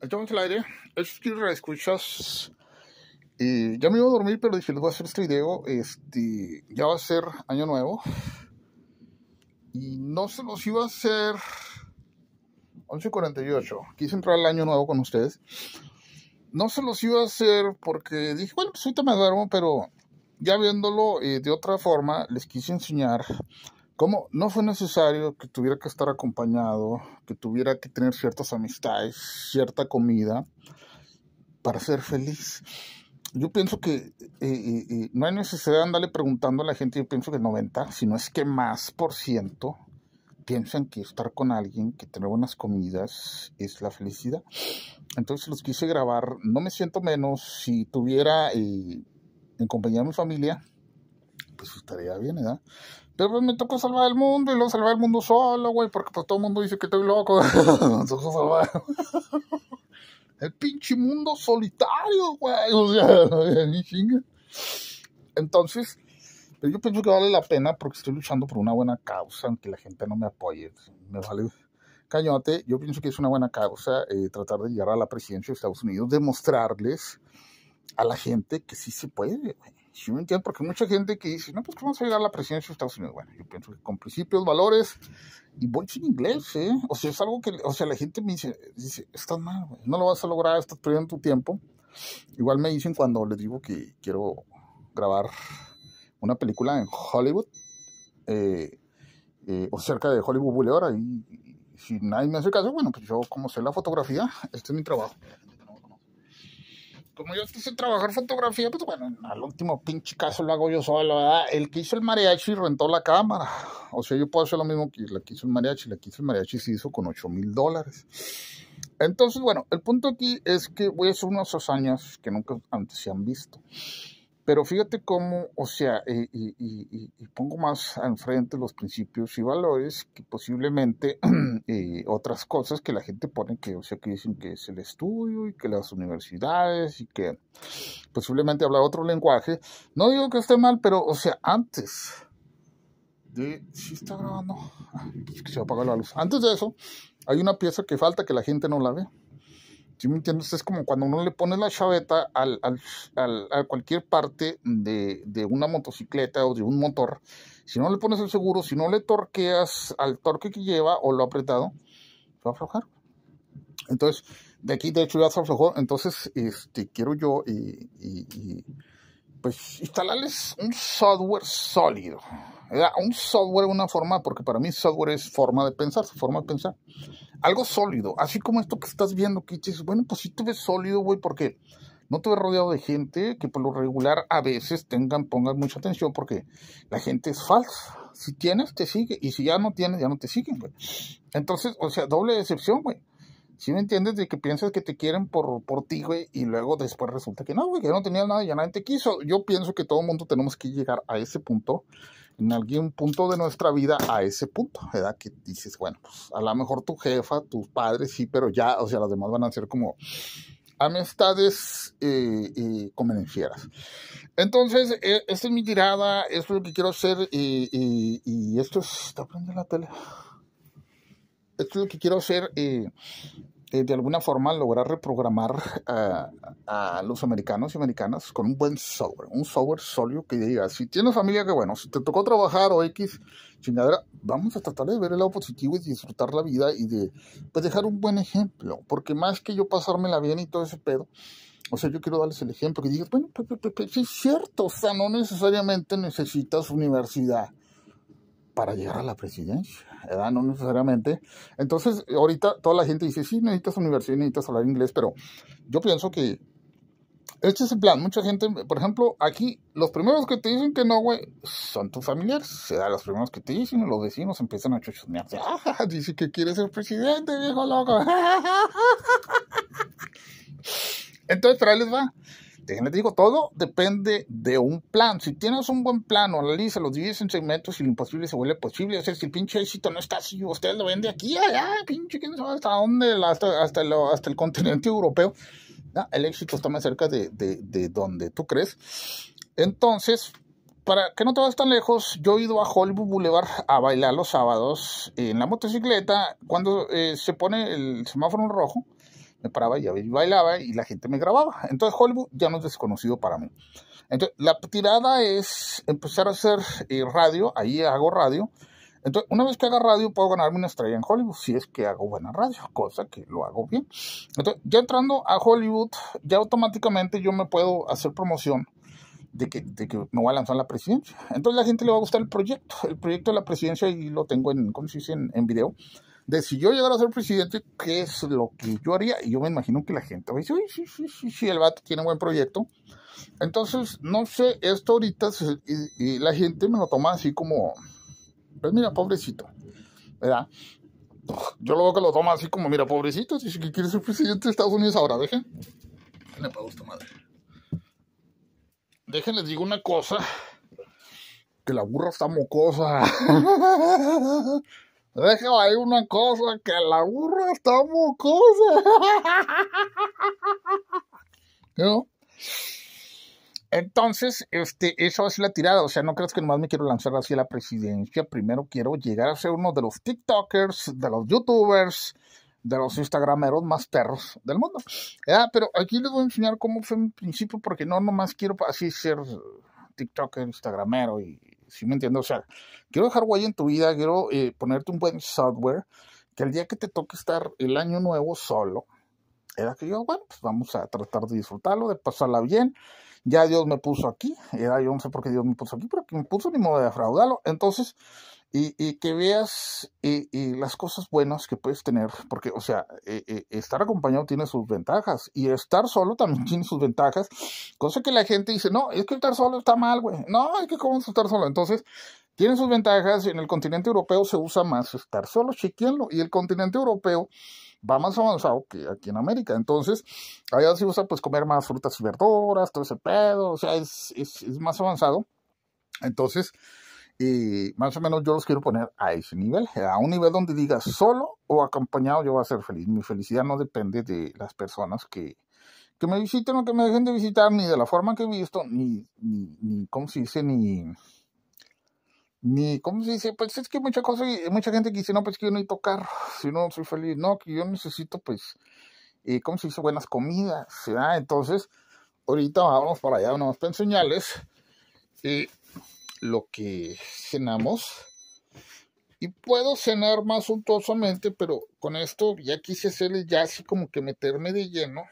Entonces al aire, es que escuchas. ya me iba a dormir, pero dije, les voy a hacer este video. Este, ya va a ser año nuevo. Y no se los iba a hacer 11.48. Quise entrar al año nuevo con ustedes. No se los iba a hacer porque dije, bueno, pues ahorita me duermo, pero ya viéndolo eh, de otra forma, les quise enseñar ¿Cómo? No fue necesario que tuviera que estar acompañado, que tuviera que tener ciertas amistades, cierta comida para ser feliz. Yo pienso que eh, eh, eh, no hay necesidad de andarle preguntando a la gente, yo pienso que 90, si no es que más por ciento, piensan que estar con alguien, que tener buenas comidas es la felicidad. Entonces los quise grabar, no me siento menos, si tuviera en compañía de mi familia, pues estaría bien, ¿verdad? Pues, me tocó salvar el mundo y luego salvar el mundo solo, güey, porque pues todo el mundo dice que estoy loco. me salvar. el pinche mundo solitario, güey. O sea, ni chinga. Entonces, pues, yo pienso que vale la pena porque estoy luchando por una buena causa, aunque la gente no me apoye. Me vale cañote. Yo pienso que es una buena causa eh, tratar de llegar a la presidencia de Estados Unidos, demostrarles a la gente que sí se puede, güey. Si me entiendo porque mucha gente que dice, no, pues ¿cómo vas a llegar a la presidencia de Estados Unidos? Bueno, yo pienso que con principios, valores, y voy sin inglés, ¿eh? O sea, es algo que, o sea, la gente me dice, dice estás mal, no lo vas a lograr, estás perdiendo tu tiempo. Igual me dicen cuando les digo que quiero grabar una película en Hollywood, eh, eh, o cerca de Hollywood Boulevard, y si nadie me hace caso, bueno, pues yo como sé la fotografía, este es mi trabajo como yo estoy trabajar fotografía, pues bueno, al último pinche caso lo hago yo solo, ¿verdad? El que hizo el mariachi rentó la cámara. O sea, yo puedo hacer lo mismo que la que hizo el mariachi. La que hizo el mariachi se hizo con 8 mil dólares. Entonces, bueno, el punto aquí es que voy a hacer unas hazañas que nunca antes se han visto. Pero fíjate cómo, o sea, y, pongo más enfrente los principios y valores que posiblemente eh, otras cosas que la gente pone que, o sea, que dicen que es el estudio y que las universidades y que posiblemente habla otro lenguaje. No digo que esté mal, pero, o sea, antes de... ¿Sí está grabando? es pues que se la luz. Antes de eso, hay una pieza que falta que la gente no la ve. ¿Sí me entiendes? Es como cuando uno le pone la chaveta a cualquier parte de, una motocicleta o de un motor. Si no le pones el seguro, si no le torqueas al torque que lleva o lo apretado, se va a aflojar. Entonces, de aquí de hecho ya se aflojó. Entonces, este, quiero yo y, pues instalarles un software sólido un software, una forma, porque para mí software es forma de pensar, su forma de pensar. Algo sólido, así como esto que estás viendo, que dices, bueno, pues sí te ves sólido, güey, porque no te ves rodeado de gente que por lo regular a veces tengan, pongan mucha atención, porque la gente es falsa. Si tienes, te sigue, y si ya no tienes, ya no te siguen, güey. Entonces, o sea, doble decepción, güey. Si no me entiendes de que piensas que te quieren por, por ti, güey, y luego después resulta que no, güey, que no tenías nada y ya nadie te quiso. Yo pienso que todo el mundo tenemos que llegar a ese punto en algún punto de nuestra vida a ese punto, ¿verdad? Que dices, bueno, pues a lo mejor tu jefa, tus padres, sí, pero ya, o sea, las demás van a ser como amistades eh, eh convenencieras. Entonces, e, esta es mi tirada, esto es lo que quiero hacer y esto es... ¿Está prendiendo la tele? Esto es lo que quiero hacer eh, de alguna forma lograr reprogramar a los americanos y americanas con un buen software, un software sólido que diga, si tienes familia, que bueno, si te tocó trabajar o X chingadera, vamos a tratar de ver el lado positivo y disfrutar la vida y de pues, dejar un buen ejemplo, porque más que yo pasármela bien y todo ese pedo, o sea, yo quiero darles el ejemplo que digas, bueno, pues, pues, sí es cierto, o sea, no necesariamente necesitas universidad para llegar a la presidencia ¿verdad? No necesariamente. Entonces, ahorita toda la gente dice, sí, necesitas universidad, necesitas hablar inglés, pero yo pienso que este es el plan. Mucha gente, por ejemplo, aquí, los primeros que te dicen que no, güey, son tus familiares. Se da los primeros que te dicen, los vecinos empiezan a chuchonearse. Ah, dice que quiere ser presidente, viejo loco. Entonces, pero ahí les va. Les digo, todo depende de un plan. Si tienes un buen plan, analiza, los divides en segmentos y lo imposible se vuelve posible. O sea, si el pinche éxito no está así, ustedes lo vende aquí, allá, pinche, quién sabe hasta dónde, hasta, el continente europeo. el éxito está más cerca de, donde tú crees. Entonces, para que no te vayas tan lejos, yo he ido a Hollywood Boulevard a bailar los sábados en la motocicleta cuando eh, se pone el semáforo en rojo me paraba y bailaba y la gente me grababa. Entonces Hollywood ya no es desconocido para mí. Entonces la tirada es empezar a hacer eh, radio, ahí hago radio. Entonces una vez que haga radio puedo ganarme una estrella en Hollywood si es que hago buena radio, cosa que lo hago bien. Entonces ya entrando a Hollywood, ya automáticamente yo me puedo hacer promoción. De que, de que, me voy a lanzar a la presidencia. Entonces la gente le va a gustar el proyecto, el proyecto de la presidencia y lo tengo en, ¿cómo se dice? en video de si yo llegara a ser presidente, ¿qué es lo que yo haría? Y yo me imagino que la gente va a decir, uy, sí, sí, sí, sí, el vato tiene un buen proyecto. Entonces, no sé, esto ahorita y, la gente me lo toma así como, pues mira, pobrecito, ¿verdad? Yo luego que lo toma así como, mira, pobrecito, si que quiere ser presidente de Estados Unidos ahora, dejen. Le pago esta madre. Dejen, les digo una cosa, que la burra está mocosa. Deja ahí una cosa, que la burra está mocosa. ¿No? Entonces, este, eso es la tirada. O sea, no creas que nomás me quiero lanzar hacia la presidencia. Primero quiero llegar a ser uno de los TikTokers, de los YouTubers, de los Instagrameros más perros del mundo. Ah, pero aquí les voy a enseñar cómo fue en principio, porque no nomás quiero así ser TikToker, Instagramero y si me entiendes? O sea, quiero dejar guay en tu vida, quiero eh, ponerte un buen software, que el día que te toque estar el año nuevo solo, era que yo, bueno, pues vamos a tratar de disfrutarlo, de pasarla bien. Ya Dios me puso aquí, era yo no sé por qué Dios me puso aquí, pero que me puso ni modo de defraudarlo. Entonces, y, que veas y, las cosas buenas que puedes tener, porque, o sea, eh, eh, estar acompañado tiene sus ventajas y estar solo también tiene sus ventajas, cosa que la gente dice, no, es que estar solo está mal, güey, no, es que cómo es estar solo, entonces... Tiene sus ventajas y en el continente europeo se usa más estar solo, chequenlo. Y el continente europeo, va más avanzado que aquí en América. Entonces, allá se usa pues comer más frutas y verduras, todo ese pedo, o sea, es más avanzado. Entonces, más o menos yo los quiero poner a ese nivel, a un nivel donde diga solo o acompañado yo voy a ser feliz. Mi felicidad no depende de las personas que, que me visiten o que me dejen de visitar, ni de la forma que he visto, ni, ni, ni cómo se dice, ni, ni, ¿cómo se dice? Pues es que mucha cosa, mucha gente que dice, no, pues que yo a tocar si no soy feliz, no, que yo necesito, pues, eh, ¿cómo se dice? Buenas comidas, Entonces, ahorita vamos para allá, vamos para enseñarles eh, lo que cenamos. Y puedo cenar más suntuosamente, pero con esto ya quise hacerle ya así como que meterme de lleno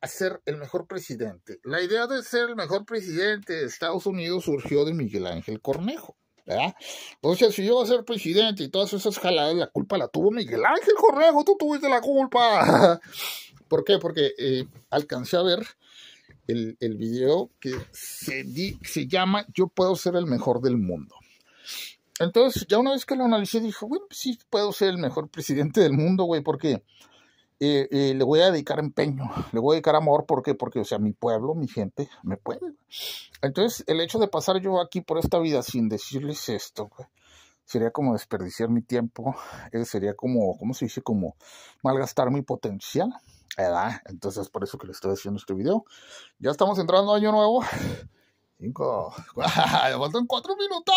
a ser el mejor presidente. La idea de ser el mejor presidente de Estados Unidos surgió de Miguel Ángel Cornejo. ¿verdad? Entonces, si yo voy a ser presidente y todas esas jaladas, la culpa la tuvo Miguel Ángel Cornejo, tú tuviste la culpa. ¿Por qué? Porque eh, alcancé a ver el, video que se, se llama Yo puedo ser el mejor del mundo. Entonces, ya una vez que lo analicé, dijo bueno, pues sí puedo ser el mejor presidente del mundo, güey, porque eh, eh, le voy a dedicar empeño, le voy a dedicar amor, ¿por Porque, o sea, mi pueblo, mi gente, me puede. Entonces, el hecho de pasar yo aquí por esta vida sin decirles esto, sería como desperdiciar mi tiempo, eh, sería como, ¿cómo se dice? Como malgastar mi potencial. ¿eh? Entonces, por eso que le estoy haciendo este video. Ya estamos entrando año nuevo. Cinco. Me faltan cuatro minutos.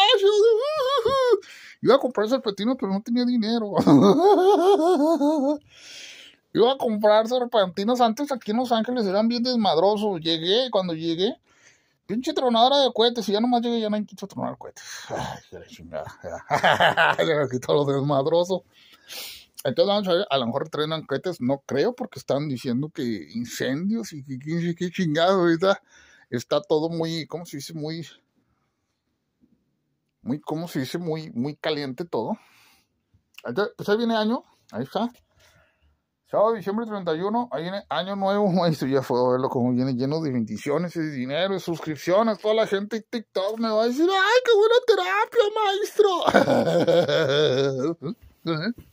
Iba a comprar serpentinos, pero no tenía dinero. Iba a comprar serpentinos. Antes aquí en Los Ángeles eran bien desmadrosos. Llegué, cuando llegué, pinche tronadora de cohetes. Y ya nomás llegué, ya no quiso tronar cohetes. Ay, qué Se me quitó lo desmadroso. Entonces a lo mejor traen cohetes, no creo, porque están diciendo que incendios y que, chingados chingado, está todo muy, ¿cómo se dice? Muy, muy, ¿cómo se dice? Muy, muy caliente todo. pues ahí viene año, ahí está. Sábado, diciembre 31, ahí viene año nuevo, maestro, ya fue verlo como viene lleno de bendiciones y dinero, y suscripciones, toda la gente en TikTok me va a decir, ¡ay, qué buena terapia, maestro! ¿Eh? ¿Eh?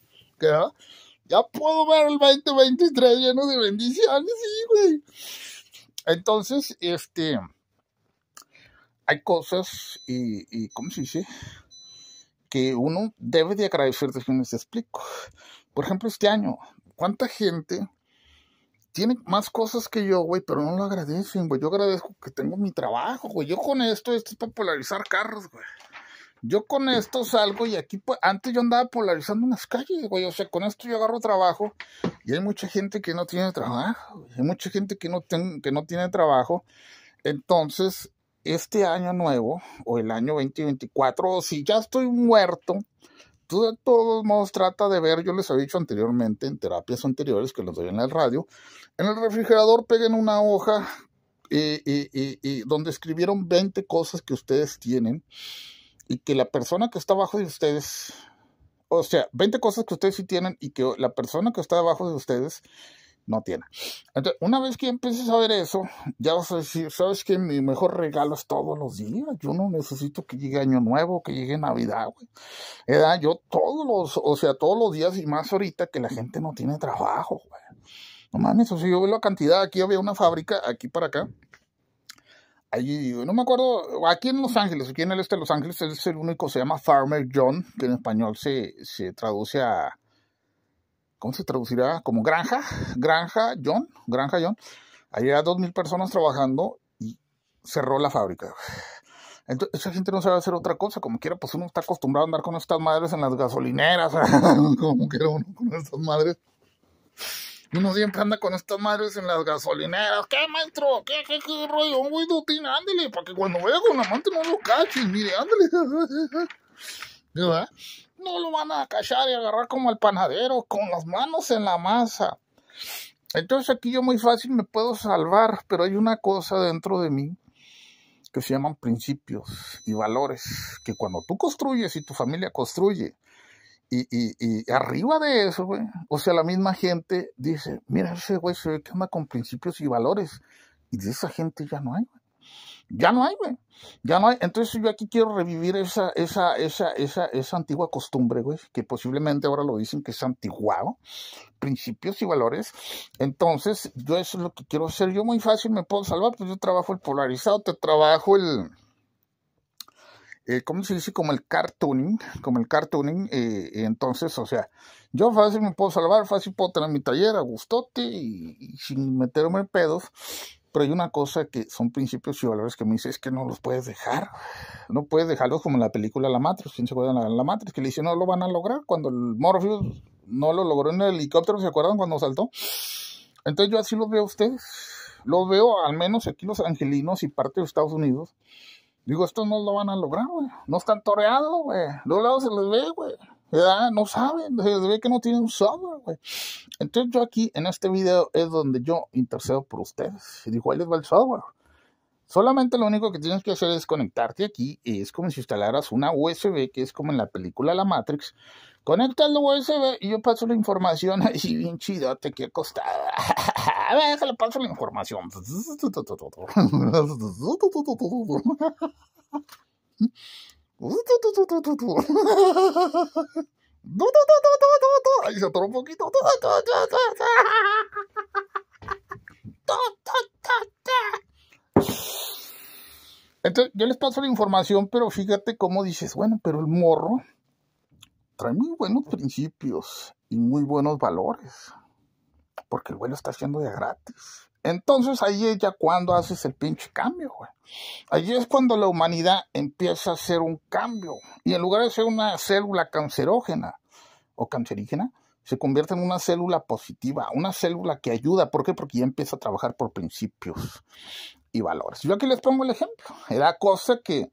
Ah, ya puedo ver el 2023 lleno de bendiciones, güey. Entonces, este, hay cosas y, ¿cómo se dice? Que uno debe de agradecer, déjenme les explico. Por ejemplo, este año, ¿cuánta gente tiene más cosas que yo, güey, pero no lo agradecen, güey? Yo agradezco que tengo mi trabajo, güey. Yo con esto, esto es polarizar carros, güey. Yo con esto salgo y aquí, pues, antes yo andaba polarizando unas calles, güey. O sea, con esto yo agarro trabajo y hay mucha gente que no tiene trabajo. Hay mucha gente que no, que no tiene trabajo. Entonces, este año nuevo o el año 2024, o si ya estoy muerto, tú de todos modos trata de ver, yo les había dicho anteriormente en terapias anteriores que los doy en la radio, en el refrigerador peguen una hoja y, eh, eh, eh, donde escribieron 20 cosas que ustedes tienen y que la persona que está abajo de ustedes, o sea, 20 cosas que ustedes sí tienen y que la persona que está abajo de ustedes no tiene. Entonces, una vez que empieces a ver eso, ya vas a decir, sabes que mi mejor regalo es todos los días. Yo no necesito que llegue Año Nuevo, que llegue Navidad, güey. Yo todos los, o sea, todos los días y más ahorita que la gente no tiene trabajo, güey. No mames, o sea, yo veo la cantidad, aquí había una fábrica, aquí para acá, allí, no me acuerdo, aquí en Los Ángeles, aquí en el este de Los Ángeles, es el único, se llama Farmer John, que en español se, traduce a, ¿cómo se traducirá? Como granja, granja John, granja John. Allí eran dos mil personas trabajando y cerró la fábrica. Entonces, esa gente no sabe hacer otra cosa, como quiera, pues uno está acostumbrado a andar con estas madres en las gasolineras, como quiera uno con estas madres. Uno siempre anda con estas madres en las gasolineras. ¿Qué, maestro? ¿Qué, qué, qué rollo? Un güey dutín, ándale, para que cuando vea con amante no lo cachen. Mire, ándele. No lo van a cachar y agarrar como el panadero, con las manos en la masa. Entonces aquí yo muy fácil me puedo salvar, pero hay una cosa dentro de mí que se llaman principios y valores, que cuando tú construyes y tu familia construye, y, arriba de eso, güey, o sea, la misma gente dice, mira, ese güey se ve que con principios y valores. Y de esa gente ya no hay, güey. Ya no hay, güey. Ya no hay. Entonces yo aquí quiero revivir esa, esa, esa, esa, esa antigua costumbre, güey, que posiblemente ahora lo dicen que es antiguado. Principios y valores. Entonces, yo eso es lo que quiero hacer. Yo muy fácil me puedo salvar, pues yo trabajo el polarizado, te trabajo el eh, ¿cómo se dice? Como el cartooning, como el cartooning, eh, entonces, o sea, yo fácil me puedo salvar, fácil puedo tener mi taller a gustote y, sin meterme en pedos, pero hay una cosa que son principios y valores que me dice, es que no los puedes dejar, no puedes dejarlos como en la película La Matrix, ¿quién se acuerda de la, Matriz? Matrix? Que le dice, no lo van a lograr, cuando el Morpheus no lo logró en el helicóptero, ¿se acuerdan cuando saltó? Entonces yo así los veo a ustedes, los veo al menos aquí los angelinos y parte de Estados Unidos, Digo, estos no lo van a lograr, güey. No están toreados, güey. De un lado se les ve, güey. No saben, se les ve que no tienen software, güey. Entonces yo aquí, en este video, es donde yo intercedo por ustedes. Y digo, ahí les va el software. Solamente lo único que tienes que hacer es conectarte aquí. Y es como si instalaras una USB, que es como en la película La Matrix. Conecta el USB y yo paso la información así bien te acostar A ver, Déjale, paso la información. Ahí se atoró un poquito. Entonces, yo les paso la información, pero fíjate cómo dices, bueno, pero el morro trae muy buenos principios y muy buenos valores, porque el vuelo está haciendo ya gratis. Entonces ahí es ya cuando haces el pinche cambio, Allí es cuando la humanidad empieza a hacer un cambio. Y en lugar de ser una célula cancerógena o cancerígena, se convierte en una célula positiva, una célula que ayuda. ¿Por qué? Porque ya empieza a trabajar por principios y valores. Yo aquí les pongo el ejemplo. Era cosa que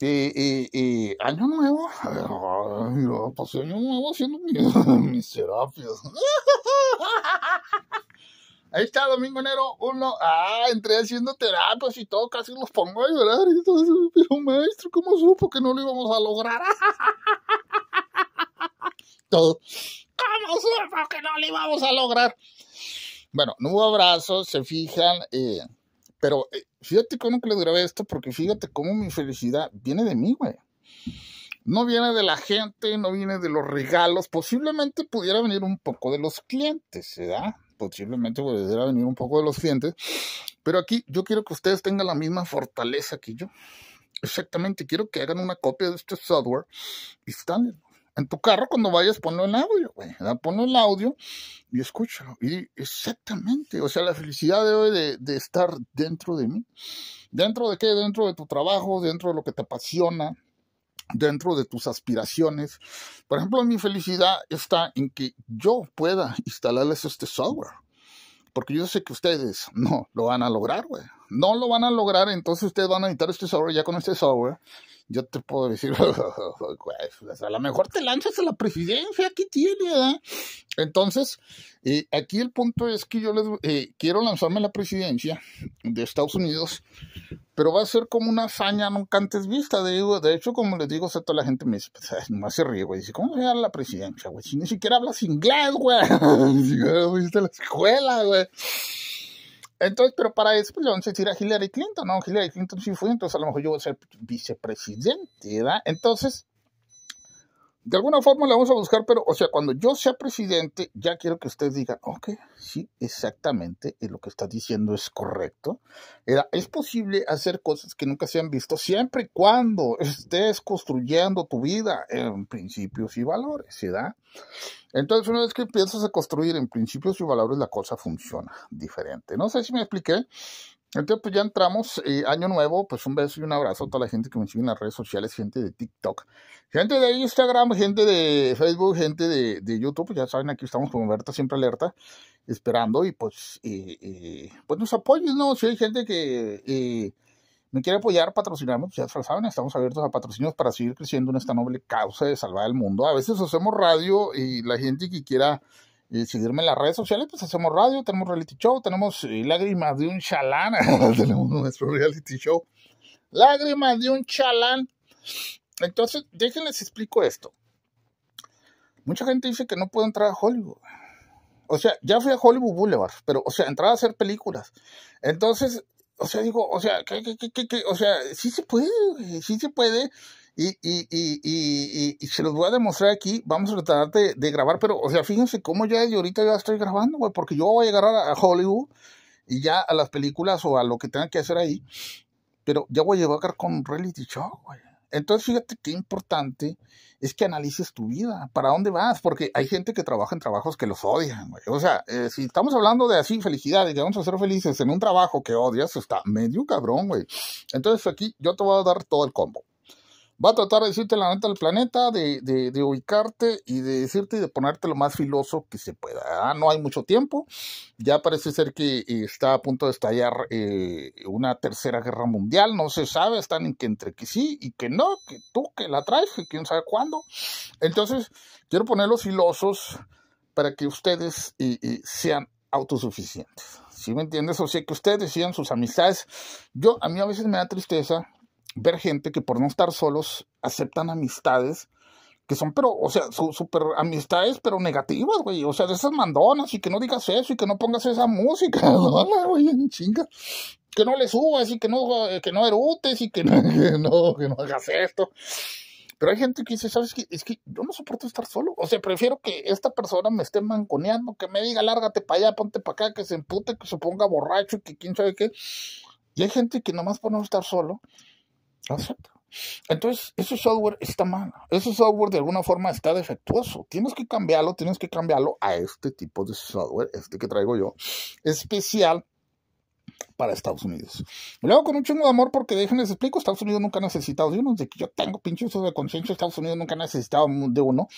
y, eh, y año nuevo, ver, pasé año nuevo haciendo mis, terapias. Ahí está, domingo enero, uno, ah, entré haciendo terapias y todo, casi los pongo a llorar. Y entonces, pero maestro, ¿cómo supo que no lo íbamos a lograr? todo. ¿Cómo supo que no lo íbamos a lograr? Bueno, un abrazo, se fijan. Eh, pero eh, fíjate cómo que les grabé esto, porque fíjate cómo mi felicidad viene de mí, güey. No viene de la gente, no viene de los regalos. Posiblemente pudiera venir un poco de los clientes, ¿verdad? Posiblemente pudiera venir un poco de los clientes. Pero aquí yo quiero que ustedes tengan la misma fortaleza que yo. Exactamente, quiero que hagan una copia de este software y en tu carro cuando vayas ponlo en audio, güey, ponlo en audio y escúchalo. Y exactamente, o sea, la felicidad debe de, de estar dentro de mí. ¿Dentro de qué? Dentro de tu trabajo, dentro de lo que te apasiona, dentro de tus aspiraciones. Por ejemplo, mi felicidad está en que yo pueda instalarles este software. Porque yo sé que ustedes no lo van a lograr, güey. No lo van a lograr, entonces ustedes van a editar este software. Ya con este software, yo te puedo decir, pues, a lo mejor te lanzas a la presidencia, aquí tiene? Eh? Entonces, eh, aquí el punto es que yo les eh, quiero lanzarme a la presidencia de Estados Unidos pero va a ser como una hazaña nunca antes vista. De, de hecho, como les digo, o toda la gente me dice, pues, no hace río, güey. Dice, ¿cómo se llama la presidencia, güey? Si ni siquiera hablas inglés, güey. Fuiste a ah, la escuela, güey. Entonces, pero para eso, pues le vamos a decir a Hillary Clinton, ¿no? Hillary Clinton sí fue, entonces a lo mejor yo voy a ser vicepresidente, ¿verdad? Entonces, de alguna forma la vamos a buscar, pero, o sea, cuando yo sea presidente, ya quiero que usted diga, ok, sí, exactamente, eh, lo que está diciendo es correcto. Era, es posible hacer cosas que nunca se han visto, siempre y cuando estés construyendo tu vida en principios y valores, da Entonces, una vez que empiezas a construir en principios y valores, la cosa funciona diferente. No sé si me expliqué, entonces, pues ya entramos, eh, año nuevo, pues un beso y un abrazo a toda la gente que me sigue en las redes sociales, gente de TikTok, gente de Instagram, gente de Facebook, gente de, YouTube, ya saben, aquí estamos con Berta siempre alerta, esperando y pues, eh, eh, pues nos apoyen, ¿no? Si hay gente que me quiere apoyar, patrocinarme, pues ya saben, estamos abiertos a patrocinios para seguir creciendo en esta noble causa de salvar el mundo. A veces hacemos radio y la gente que quiera y seguirme en las redes sociales, pues hacemos radio, tenemos reality show, tenemos eh, Lágrimas de un Chalán, tenemos nuestro reality show, Lágrimas de un Chalán. Entonces, déjenles explico esto. Mucha gente dice que no puedo entrar a Hollywood. O sea, ya fui a Hollywood Boulevard, pero, o sea, entrar a hacer películas. Entonces, o sea, digo, o sea, que, que, que, o sea, sí se puede, sí se puede. Y, y, y, y, se los voy a demostrar aquí. Vamos a tratar de, grabar, pero, o sea, fíjense cómo ya ahorita ya estoy grabando, güey, porque yo voy a llegar a, Hollywood y ya a las películas o a lo que tengan que hacer ahí, pero ya voy a llegar con reality show, güey. Entonces, fíjate qué importante es que analices tu vida, para dónde vas, porque hay gente que trabaja en trabajos que los odian, güey. O sea, eh, si estamos hablando de así, felicidad, y que vamos a ser felices en un trabajo que odias, está medio cabrón, güey. Entonces, aquí yo te voy a dar todo el combo va a tratar de decirte la neta del planeta, de, de, ubicarte y de decirte y de ponerte lo más filoso que se pueda. Ah, no hay mucho tiempo, ya parece ser que eh, está a punto de estallar eh, una tercera guerra mundial, no se sabe, están en que entre que sí y que no, que tú que la traes, que quién sabe cuándo. Entonces, quiero poner los filosos para que ustedes eh, sean autosuficientes. ¿Sí me entiendes? O sea, que ustedes sigan sus amistades. Yo, a mí a veces me da tristeza ver gente que por no estar solos aceptan amistades que son, pero, o sea, su, super amistades, pero negativas, güey. O sea, de esas mandonas y que no digas eso y que no pongas esa música, güey, en chinga. Que no le subas y que no, eh, que no erutes y que no, que no, hagas esto. Pero hay gente que dice, ¿sabes qué? Es que yo no soporto estar solo. O sea, prefiero que esta persona me esté manconeando, que me diga, lárgate para allá, ponte para acá, que se empute, que se ponga borracho, y que quién sabe qué. Y hay gente que nomás por no estar solo, entonces, ese software está mal. Ese software de alguna forma está defectuoso. Tienes que cambiarlo, tienes que cambiarlo a este tipo de software, este que traigo yo, especial para Estados Unidos. Lo luego con un chingo de amor, porque déjenme les explico, Estados Unidos nunca ha necesitado de uno, de que yo tengo pinche uso de consenso Estados Unidos nunca ha necesitado de uno.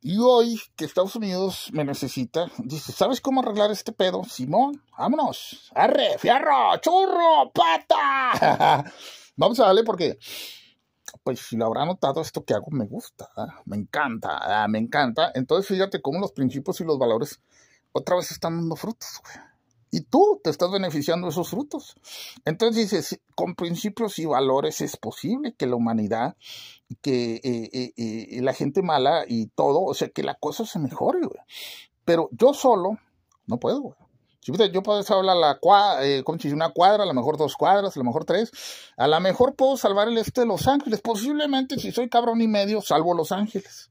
Y hoy que Estados Unidos me necesita, dice, ¿sabes cómo arreglar este pedo? Simón, vámonos, arre, fierro, churro, pata. Vamos a darle porque, pues si lo habrá notado, esto que hago me gusta, ¿eh? me encanta, ah, me encanta. Entonces fíjate cómo los principios y los valores otra vez están dando frutos, güey. Y tú te estás beneficiando de esos frutos. Entonces dices, con principios y valores es posible que la humanidad, que eh, eh, la gente mala y todo, o sea, que la cosa se mejore, güey. Pero yo solo no puedo, güey yo puedo hablar la cuadra, eh, una cuadra, a lo mejor dos cuadras, a lo mejor tres. A lo mejor puedo salvar el este de Los Ángeles. Posiblemente, si soy cabrón y medio, salvo Los Ángeles.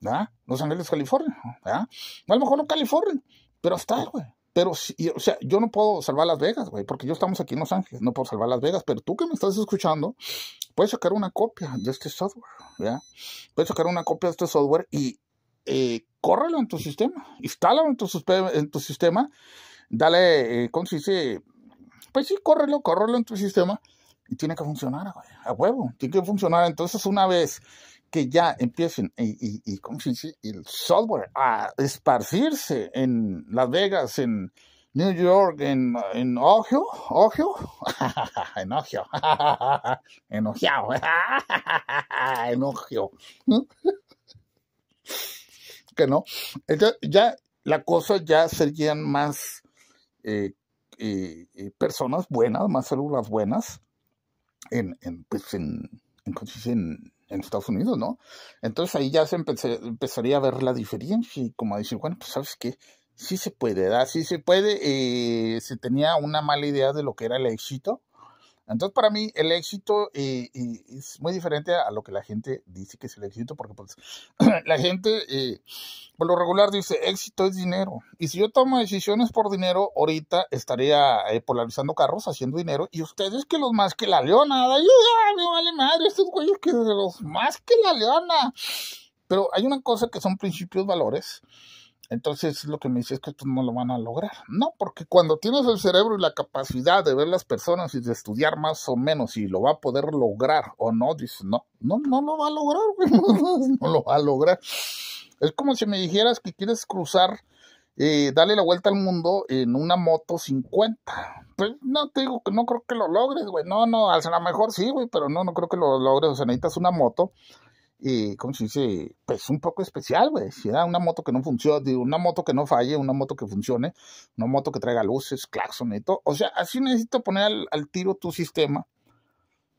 ¿Ya? Los Ángeles, California. A lo mejor no California, pero hasta güey. Pero, o sea, yo no puedo salvar Las Vegas, güey, porque yo estamos aquí en Los Ángeles, no puedo salvar Las Vegas, pero tú que me estás escuchando, puedes sacar una copia de este software, ¿ya? Puedes sacar una copia de este software y, eh, córrelo en tu sistema, instálalo en tu, en tu sistema, dale, eh, ¿cómo se dice? Pues sí, córrelo, córrelo en tu sistema y tiene que funcionar, a huevo, tiene que funcionar. Entonces, una vez que ya empiecen y, y, ¿cómo se dice? el software a esparcirse en Las Vegas, en New York, en, en Ohio, Ohio, en Ohio, en Ohio, en Ohio que no. Entonces, ya la cosa ya serían más eh, eh, eh, personas buenas, más células buenas en, pues, en, en, Estados Unidos, ¿no? Entonces ahí ya se empezaría a ver la diferencia y como a decir, bueno, pues sabes que sí se puede, dar Sí se puede. se tenía una mala idea de lo que era el éxito entonces, para mí, el éxito eh, eh, es muy diferente a lo que la gente dice que es el éxito, porque pues, la gente, eh, por lo regular, dice, éxito es dinero. Y si yo tomo decisiones por dinero, ahorita estaría polarizando carros, haciendo dinero, y ustedes que los más que la leona, ayuda, me vale madre, estos güeyes que los más que la leona. Pero hay una cosa que son principios, valores, entonces lo que me dice es que tú no lo van a lograr. No, porque cuando tienes el cerebro y la capacidad de ver las personas y de estudiar más o menos si lo va a poder lograr o no, dices, no, no, no lo va a lograr, no lo va a lograr. Es como si me dijeras que quieres cruzar, eh, darle la vuelta al mundo en una moto 50. Pues no te digo que no creo que lo logres, güey. No, no, a lo mejor sí, güey, pero no, no creo que lo logres. O sea, necesitas una moto y, ¿cómo se dice? Pues un poco especial, güey. Si da una moto que no funcione, una moto que no falle, una moto que funcione, una moto que traiga luces, claxon y todo. O sea, así necesito poner al, tiro tu sistema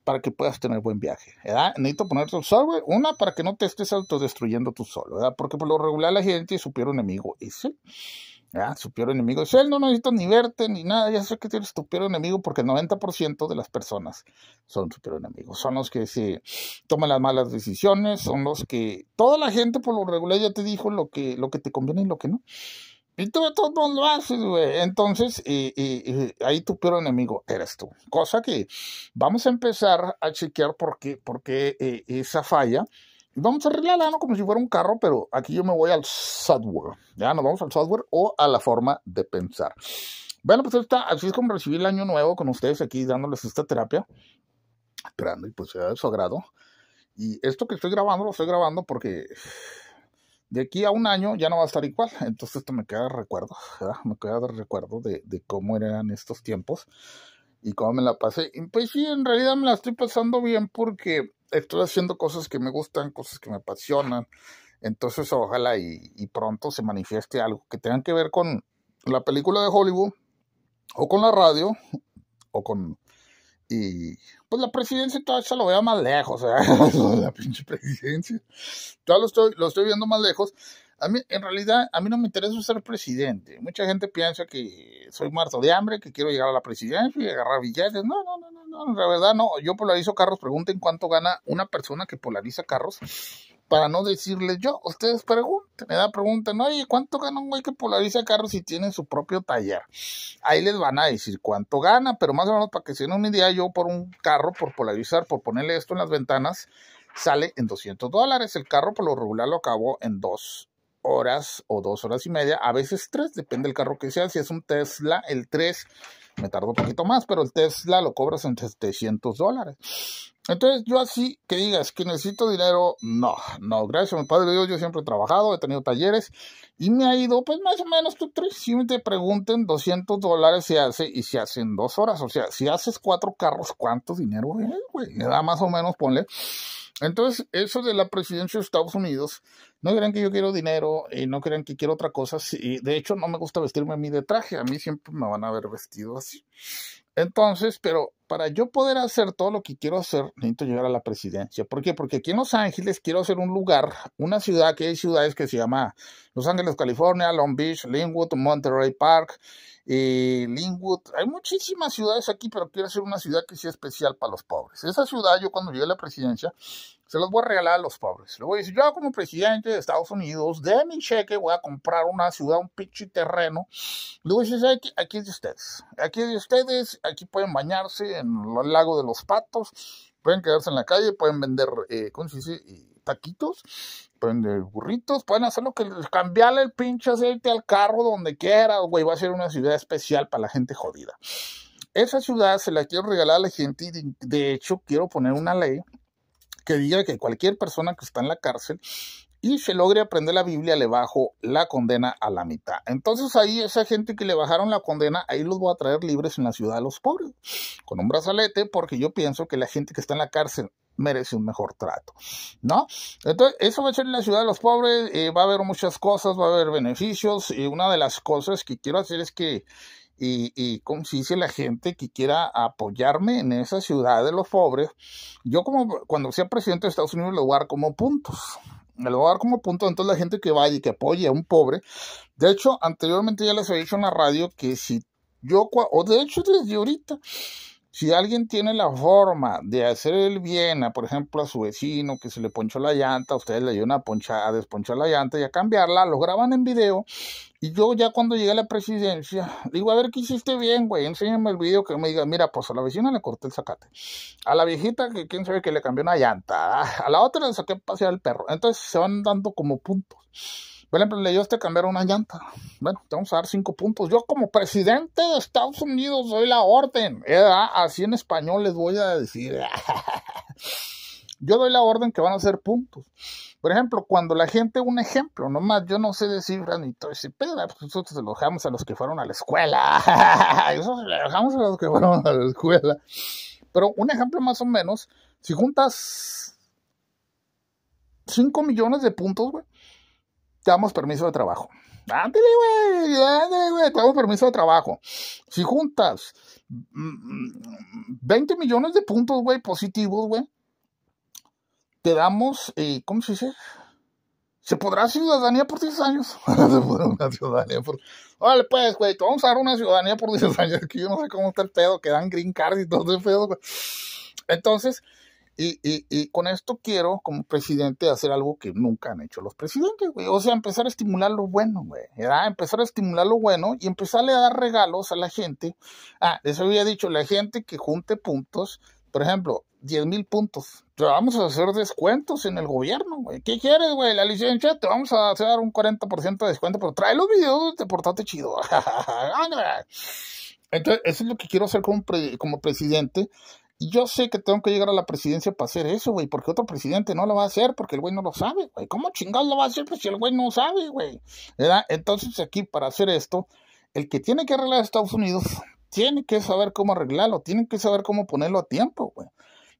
para que puedas tener buen viaje, ¿verdad? Necesito ponerte un software, una, para que no te estés autodestruyendo tú solo, ¿verdad? Porque por lo regular la gente es su peor enemigo, ese su peor enemigo. él, no necesito ni verte ni nada. Ya sé que eres tu peor enemigo porque el 90% de las personas son su peor enemigo. Son los que se toman las malas decisiones. Son los que. Toda la gente por lo regular ya te dijo lo que, lo que te conviene y lo que no. Y tú de todos lo haces, güey. Entonces, eh, eh, eh, ahí tu peor enemigo eres tú. Cosa que vamos a empezar a chequear por qué, por qué esa falla vamos a la ¿no? Como si fuera un carro, pero aquí yo me voy al software. Ya nos vamos al software o a la forma de pensar. Bueno, pues está, así es como recibí el año nuevo con ustedes aquí dándoles esta terapia. Esperando y pues sea de su agrado. Y esto que estoy grabando, lo estoy grabando porque de aquí a un año ya no va a estar igual. Entonces esto me queda de recuerdo, me queda de recuerdo de, cómo eran estos tiempos y cómo me la pasé. Y pues sí, en realidad me la estoy pasando bien porque estoy haciendo cosas que me gustan, cosas que me apasionan. Entonces, ojalá y, pronto se manifieste algo que tenga que ver con la película de Hollywood, o con la radio, o con. Y pues la presidencia todavía se lo vea más lejos, ¿eh? la pinche presidencia. Todavía lo estoy, lo estoy viendo más lejos, a mí, en realidad, a mí no me interesa ser presidente. Mucha gente piensa que soy muerto de hambre, que quiero llegar a la presidencia y agarrar billetes. No, no, no, no, no. La verdad, no. Yo polarizo carros. Pregunten cuánto gana una persona que polariza carros para no decirles yo. Ustedes pregunten, me da No, oye, ¿cuánto gana un güey que polariza carros si tiene su propio taller? Ahí les van a decir cuánto gana, pero más o menos para que se den una idea, yo por un carro, por polarizar, por ponerle esto en las ventanas, sale en 200 dólares. El carro por lo regular lo acabó en 2 horas o dos horas y media, a veces tres, depende del carro que sea. Si es un Tesla, el tres, me tardó un poquito más, pero el Tesla lo cobras en 700 dólares. Entonces, yo así que digas que necesito dinero, no, no, gracias a mi padre Dios, yo siempre he trabajado, he tenido talleres y me ha ido, pues más o menos, tú tres, si me te pregunten 200 dólares se hace y se hacen en dos horas, o sea, si haces cuatro carros, ¿cuánto dinero es, güey? Le da más o menos, ponle entonces, eso de la presidencia de Estados Unidos, no crean que yo quiero dinero y no crean que quiero otra cosa. de hecho, no me gusta vestirme a mí de traje, a mí siempre me van a ver vestido así. Entonces, pero para yo poder hacer todo lo que quiero hacer, necesito llegar a la presidencia. ¿Por qué? Porque aquí en Los Ángeles quiero hacer un lugar, una ciudad que hay ciudades que se llama Los Ángeles, California, Long Beach, Linwood, Monterey Park, eh, Linwood, hay muchísimas ciudades aquí, pero quiero hacer una ciudad que sea especial para los pobres. Esa ciudad yo cuando llegue a la presidencia se los voy a regalar a los pobres. Le voy a decir, yo como presidente de Estados Unidos, de mi cheque voy a comprar una ciudad, un y terreno. Le voy a decir, aquí, aquí es de ustedes, aquí es de ustedes, aquí pueden bañarse en el lago de los patos, pueden quedarse en la calle, pueden vender, eh, ¿cómo se dice? taquitos, prende burritos, pueden hacer lo que cambiarle el pinche aceite al carro donde quieras, güey, va a ser una ciudad especial para la gente jodida. Esa ciudad se la quiero regalar a la gente y de, de hecho quiero poner una ley que diga que cualquier persona que está en la cárcel y se logre aprender la Biblia, le bajo la condena a la mitad. Entonces ahí esa gente que le bajaron la condena, ahí los voy a traer libres en la ciudad a los pobres, con un brazalete, porque yo pienso que la gente que está en la cárcel merece un mejor trato, ¿no? Entonces, eso va a ser en la ciudad de los pobres, eh, va a haber muchas cosas, va a haber beneficios, y una de las cosas que quiero hacer es que, y, y como si dice la gente que quiera apoyarme en esa ciudad de los pobres, yo como cuando sea presidente de Estados Unidos lo voy a dar como puntos, me lo voy a dar como punto entonces la gente que vaya y que apoye a un pobre. De hecho, anteriormente ya les había dicho en la radio que si yo, o de hecho desde ahorita, si alguien tiene la forma de hacer el bien, a, por ejemplo, a su vecino que se le ponchó la llanta, ustedes le ayudan a, ponchar, a desponchar la llanta y a cambiarla, lo graban en video. Y yo ya cuando llegué a la presidencia, digo, a ver qué hiciste bien, güey, enséñame el video que me diga, mira, pues a la vecina le corté el sacate, A la viejita, que quién sabe que le cambió una llanta. A la otra le saqué pasear al perro. Entonces se van dando como puntos. Por ejemplo, le dio este cambiar una llanta. Bueno, te vamos a dar cinco puntos. Yo como presidente de Estados Unidos doy la orden. Eh, ah, así en español les voy a decir. yo doy la orden que van a ser puntos. Por ejemplo, cuando la gente, un ejemplo, nomás yo no sé de cifras ni todo ese pedo, ah, pues nosotros se lo dejamos a los que fueron a la escuela, eso se lo dejamos a los que fueron a la escuela. Pero un ejemplo más o menos, si juntas 5 millones de puntos, güey, damos permiso de trabajo. Ándale, güey, ándale, güey, te damos permiso de trabajo. Si juntas 20 mm, mm, millones de puntos, güey, positivos, güey, te damos, eh, ¿cómo se dice? Se podrá ciudadanía por 10 años. se podrá una ciudadanía por. Vale, pues, güey, te vamos a dar una ciudadanía por 10 años. Que yo no sé cómo está el pedo, que dan green card y todo ese pedo, güey. Entonces, y, y, con esto quiero, como presidente, hacer algo que nunca han hecho los presidentes, güey. O sea, empezar a estimular lo bueno, güey. Empezar a estimular lo bueno y empezarle a dar regalos a la gente. Ah, les había dicho, la gente que junte puntos, por ejemplo, 10 mil puntos. Te vamos a hacer descuentos en el gobierno, güey. ¿Qué quieres, güey? La licencia te vamos a hacer un 40% de descuento, pero trae los videos te portate chido. Entonces, eso es lo que quiero hacer como, como presidente yo sé que tengo que llegar a la presidencia para hacer eso, güey, porque otro presidente no lo va a hacer porque el güey no lo sabe, güey. ¿Cómo chingados lo va a hacer pues, si el güey no sabe, güey? Entonces aquí para hacer esto, el que tiene que arreglar Estados Unidos tiene que saber cómo arreglarlo, tiene que saber cómo ponerlo a tiempo, güey.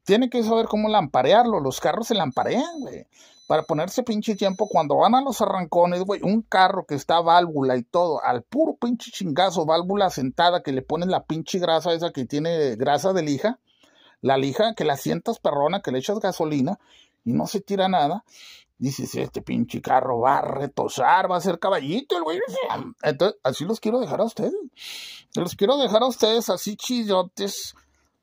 Tiene que saber cómo lamparearlo, los carros se lamparean, güey. Para ponerse pinche tiempo, cuando van a los arrancones, güey, un carro que está válvula y todo, al puro pinche chingazo, válvula sentada que le ponen la pinche grasa esa que tiene grasa de lija, la lija, que la sientas perrona, que le echas gasolina y no se tira nada. Dices, este pinche carro va a retosar, va a ser caballito el güey. Entonces, así los quiero dejar a ustedes. Los quiero dejar a ustedes así chillotes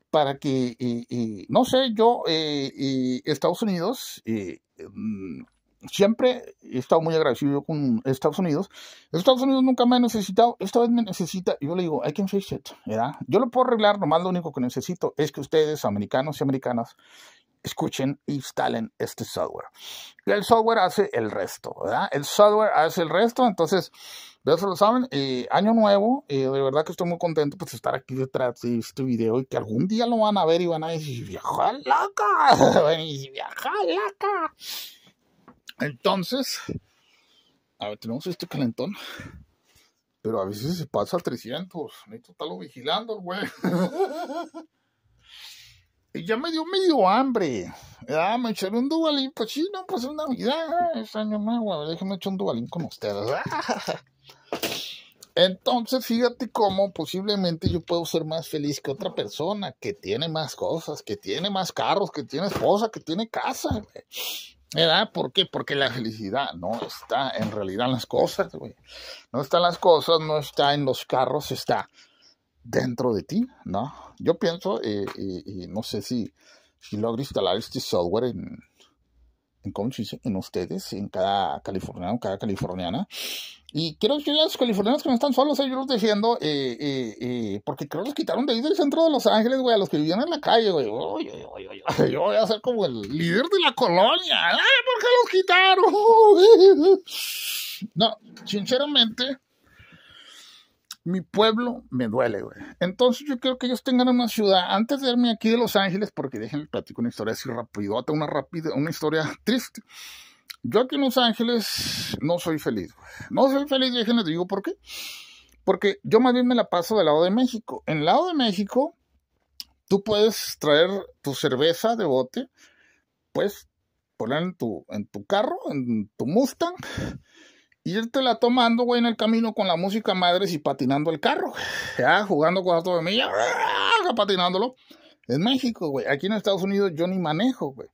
para que, eh, eh, no sé, yo, eh, eh Estados Unidos, mm, siempre he estado muy agradecido con Estados Unidos. Estados Unidos nunca me ha necesitado, esta vez me necesita. Y yo le digo, I can fix it, ¿verdad? Yo lo puedo arreglar, nomás lo único que necesito es que ustedes, americanos y americanas, escuchen y e instalen este software. Y el software hace el resto, ¿verdad? El software hace el resto, entonces, ¿ya se lo saben. Eh, año nuevo, eh, de verdad que estoy muy contento pues, de estar aquí detrás de este video y que algún día lo van a ver y van a decir, viaja loca, viaja loca. Entonces, a ver, tenemos este calentón. Pero a veces se pasa a 300. Necesito estarlo vigilando, güey. y ya me dio medio hambre. Ah, me echaré un dubalín. Pues sí, no, pues es Navidad. Es año nuevo. déjame echar un dubalín con ustedes. Entonces, fíjate cómo posiblemente yo puedo ser más feliz que otra persona que tiene más cosas, que tiene más carros, que tiene esposa, que tiene casa. ¿Por qué? Porque la felicidad no está en realidad en las cosas, No está en las cosas, no está en los carros, está dentro de ti, ¿no? Yo pienso, y eh, eh, eh, no sé si, si logro instalar este software en, en, ¿cómo dice? en ustedes, en cada californiano, cada californiana, y creo que los californianos que no están solos, ellos eh, los defiendo, eh, eh, porque creo que los quitaron de ahí del centro de Los Ángeles, güey, a los que vivían en la calle, güey. yo, voy a ser como el líder de la colonia. por qué los quitaron! no, sinceramente, mi pueblo me duele, güey. Entonces yo quiero que ellos tengan una ciudad, antes de irme aquí de Los Ángeles, porque déjenme platicar una historia así rapidota, una, rapida, una historia triste. Yo aquí en Los Ángeles no soy feliz. No soy feliz, les digo por qué. Porque yo más bien me la paso del lado de México. En el lado de México, tú puedes traer tu cerveza de bote, pues ponerla en tu, en tu carro, en tu Mustang, y irte la tomando, güey, en el camino con la música madres y patinando el carro, ya, jugando con auto de milla, patinándolo. En México, güey, aquí en Estados Unidos yo ni manejo, güey.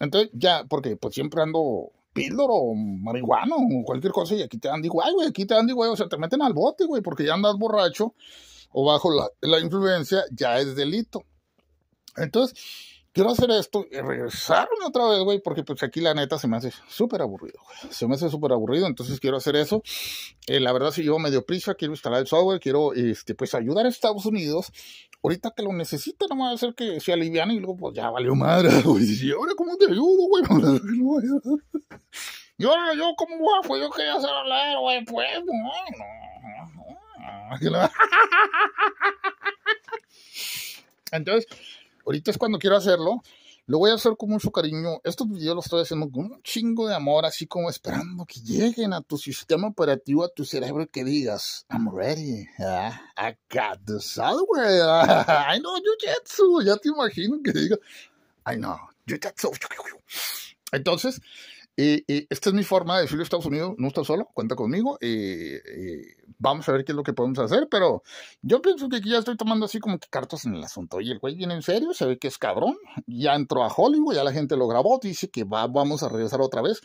Entonces, ya, porque pues siempre ando píldor o marihuana o cualquier cosa y aquí te dan igual, güey, aquí te dan igual, o sea, te meten al bote, güey, porque ya andas borracho o bajo la, la influencia, ya es delito. Entonces, quiero hacer esto y regresarme otra vez, güey, porque pues aquí la neta se me hace súper aburrido, güey. Se me hace súper aburrido, entonces quiero hacer eso. Eh, la verdad, si yo medio prisa, quiero instalar el software, quiero, este, pues ayudar a Estados Unidos. Ahorita que lo necesita, nomás hacer que sea liviano y luego, pues ya valió madre, güey. Y ahora, ¿cómo te ayudo, güey? ahora, yo, ¿cómo guapo? Pues, yo quería hacer hablar, güey, pues, no, no. Entonces, Ahorita es cuando quiero hacerlo. Lo voy a hacer con mucho cariño. Estos videos los estoy haciendo con un chingo de amor, así como esperando que lleguen a tu sistema operativo, a tu cerebro y que digas, I'm ready. Ah, I got the software. I know Jiu-Jitsu. Ya te imagino que diga, I know Jiu-Jitsu. Entonces, eh, eh, esta es mi forma de decirle a Estados Unidos, no está solo, cuenta conmigo. Eh, eh vamos a ver qué es lo que podemos hacer, pero yo pienso que aquí ya estoy tomando así como que cartas en el asunto. Oye, el güey viene en serio, se ve que es cabrón. Ya entró a Hollywood, ya la gente lo grabó, dice que va, vamos a regresar otra vez.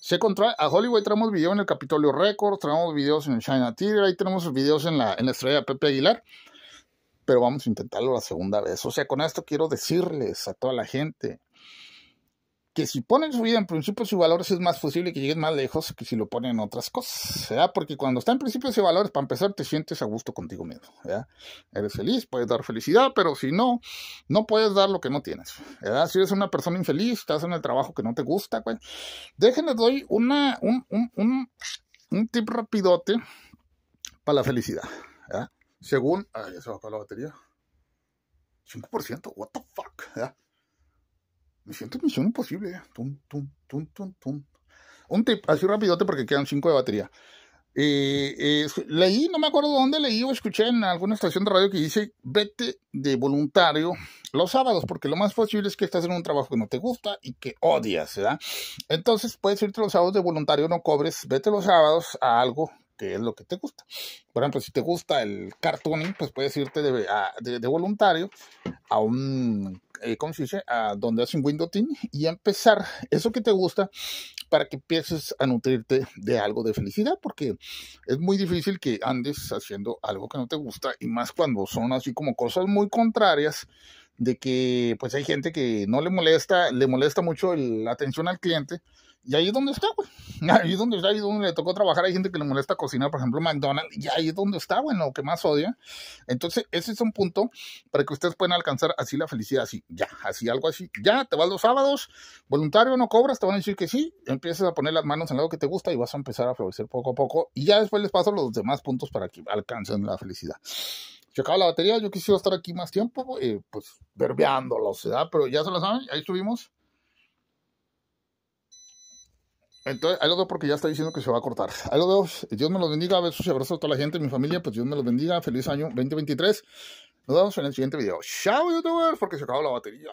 Se contrae a Hollywood, traemos video en el Capitolio Records, traemos videos en el China Theater, ahí tenemos videos en en la estrella de Pepe Aguilar. Pero vamos a intentarlo la segunda vez. O sea, con esto quiero decirles a toda la gente que si ponen su vida en principios y valores es más posible que lleguen más lejos que si lo ponen en otras cosas, ¿verdad? Porque cuando está en principios y valores, para empezar, te sientes a gusto contigo mismo, ¿verdad? Eres feliz, puedes dar felicidad, pero si no, no puedes dar lo que no tienes, ¿verdad? Si eres una persona infeliz, estás en el trabajo que no te gusta, güey. Déjenme, doy una, un, un, un, un tip rapidote para la felicidad, ¿verdad? Según... Ah, ya se bajó la batería. 5%, what the fuck, ¿verdad? Me siento misión imposible. Tum, tum, tum, Un tip, así rapidote porque quedan cinco de batería. Eh, eh, leí, no me acuerdo dónde leí o escuché en alguna estación de radio que dice, vete de voluntario los sábados, porque lo más posible es que estás en un trabajo que no te gusta y que odias, ¿verdad? Entonces puedes irte los sábados de voluntario, no cobres, vete los sábados a algo que es lo que te gusta. Por ejemplo, si te gusta el cartooning, pues puedes irte de, de voluntario a un, eh, ¿cómo se dice? A donde hacen window team y empezar eso que te gusta para que empieces a nutrirte de algo de felicidad, porque es muy difícil que andes haciendo algo que no te gusta y más cuando son así como cosas muy contrarias de que pues hay gente que no le molesta, le molesta mucho la atención al cliente. Y ahí es donde está, güey. Ahí es donde le tocó trabajar. Hay gente que le molesta cocinar, por ejemplo, McDonald's. Y ahí es donde está, güey, lo que más odia. Entonces, ese es un punto para que ustedes puedan alcanzar así la felicidad, así, ya, así, algo así. Ya, te vas los sábados, voluntario, no cobras, te van a decir que sí. Empiezas a poner las manos en algo que te gusta y vas a empezar a florecer poco a poco. Y ya después les paso los demás puntos para que alcancen la felicidad se acaba la batería, yo quisiera estar aquí más tiempo, eh, pues verbeando la sociedad, pero ya se lo saben, ahí estuvimos. Entonces, hay lo porque ya está diciendo que se va a cortar. Hay lo veo. Dios me los bendiga. Besos y abrazos a toda la gente, mi familia. Pues Dios me los bendiga. Feliz año 2023. Nos vemos en el siguiente video. Chao, youtubers, porque se acabó la batería.